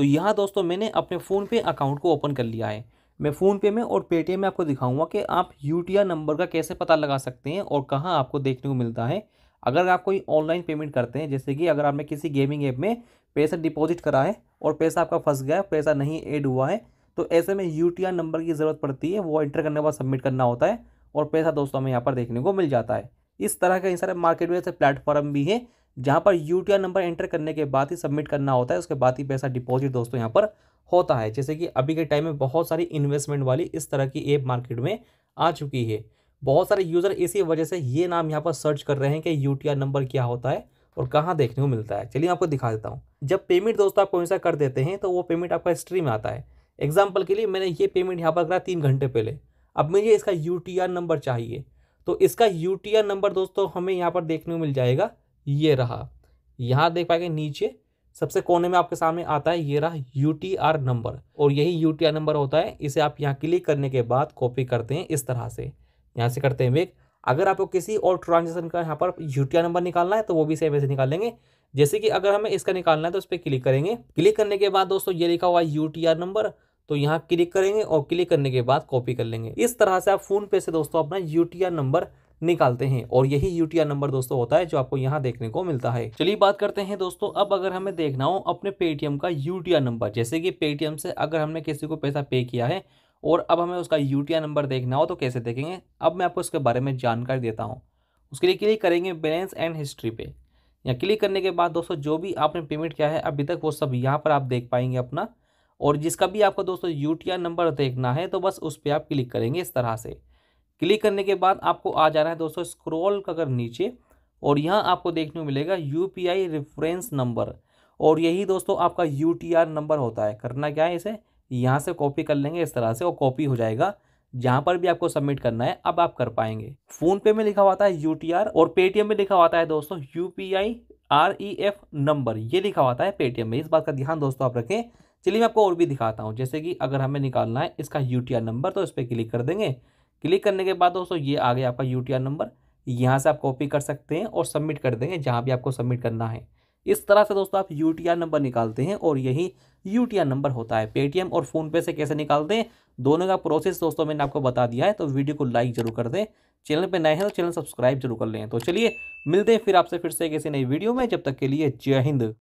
तो यहाँ दोस्तों मैंने अपने फ़ोन पे अकाउंट को ओपन कर लिया है मैं फ़ोन पे में और पेटीएम में आपको दिखाऊंगा कि आप यू नंबर का कैसे पता लगा सकते हैं और कहाँ आपको देखने को मिलता है अगर आप कोई ऑनलाइन पेमेंट करते हैं जैसे कि अगर आपने किसी गेमिंग ऐप में पैसा डिपॉजिट करा है और पैसा आपका फंस गया है पैसा नहीं ऐड हुआ है तो ऐसे में यू नंबर की ज़रूरत पड़ती है वो एंटर करने के बाद सबमिट करना होता है और पैसा दोस्तों हमें यहाँ पर देखने को मिल जाता है इस तरह के इन सारे मार्केट में ऐसे प्लेटफॉर्म भी है जहाँ पर यू नंबर एंटर करने के बाद ही सबमिट करना होता है उसके बाद ही पैसा डिपॉजिट दोस्तों यहाँ पर होता है जैसे कि अभी के टाइम में बहुत सारी इन्वेस्टमेंट वाली इस तरह की ऐप मार्केट में आ चुकी है बहुत सारे यूज़र इसी वजह से ये नाम यहाँ पर सर्च कर रहे हैं कि यू नंबर क्या होता है और कहाँ देखने को मिलता है चलिए आपको दिखा देता हूँ जब पेमेंट दोस्तों आप कौन सा कर देते हैं तो वो पेमेंट आपका हिस्ट्री में आता है एग्जाम्पल के लिए मैंने ये पेमेंट यहाँ पर करा तीन घंटे पहले अब मुझे इसका यू नंबर चाहिए तो इसका यू नंबर दोस्तों हमें यहाँ पर देखने को मिल जाएगा ये रहा यहाँ देख पाएंगे नीचे सबसे कोने में आपके सामने आता है ये रहा यू नंबर और यही यू नंबर होता है इसे आप यहाँ क्लिक करने के बाद कॉपी करते हैं इस तरह से यहाँ से करते हैं वेक अगर आपको किसी और ट्रांजेक्शन का यहाँ पर यू नंबर निकालना है तो वो भी सेम ऐसे निकालेंगे जैसे कि अगर हमें इसका निकालना है तो उस पर क्लिक करेंगे क्लिक करने के बाद दोस्तों ये लिखा हुआ है यू नंबर तो यहाँ क्लिक करेंगे और क्लिक करने के बाद कॉपी कर लेंगे इस तरह से आप फोन पे से दोस्तों अपना यू नंबर निकालते हैं और यही यूटीआर नंबर दोस्तों होता है जो आपको यहाँ देखने को मिलता है चलिए बात करते हैं दोस्तों अब अगर हमें देखना हो अपने पेटीएम का यूटीआर नंबर जैसे कि पेटीएम से अगर हमने किसी को पैसा पे किया है और अब हमें उसका यू नंबर देखना हो तो कैसे देखेंगे अब मैं आपको उसके बारे में जानकारी देता हूँ उसके लिए क्लिक करेंगे बैलेंस एंड हिस्ट्री पे या क्लिक करने के बाद दोस्तों जो भी आपने पेमेंट किया है अभी तक वो सब यहाँ पर आप देख पाएंगे अपना और जिसका भी आपको दोस्तों यू नंबर देखना है तो बस उस पर आप क्लिक करेंगे इस तरह से क्लिक करने के बाद आपको आ जाना है दोस्तों स्क्रॉल कर नीचे और यहाँ आपको देखने को मिलेगा यू रेफरेंस नंबर और यही दोस्तों आपका यू नंबर होता है करना क्या है इसे यहाँ से कॉपी कर लेंगे इस तरह से और कॉपी हो जाएगा जहाँ पर भी आपको सबमिट करना है अब आप कर पाएंगे फोन पे में लिखा हुआ था यू और पेटीएम में लिखा हुआ है दोस्तों U P I R E F number ये लिखा हुआ है पेटीएम में इस बात का ध्यान दोस्तों आप रखें चलिए मैं आपको और भी दिखाता हूँ जैसे कि अगर हमें निकालना है इसका यू नंबर तो इस पर क्लिक कर देंगे क्लिक करने के बाद दोस्तों ये आ गया आपका यू नंबर यहाँ से आप कॉपी कर सकते हैं और सबमिट कर देंगे जहाँ भी आपको सबमिट करना है इस तरह से दोस्तों आप यू नंबर निकालते हैं और यही यू नंबर होता है पेटीएम और फ़ोनपे से कैसे निकालते हैं दोनों का प्रोसेस दोस्तों मैंने आपको बता दिया है तो वीडियो को लाइक जरूर कर दें चैनल पर नए हैं तो चैनल सब्सक्राइब जरूर कर लें तो चलिए मिलते हैं फिर आपसे फिर से एक ऐसी नई वीडियो में जब तक के लिए जय हिंद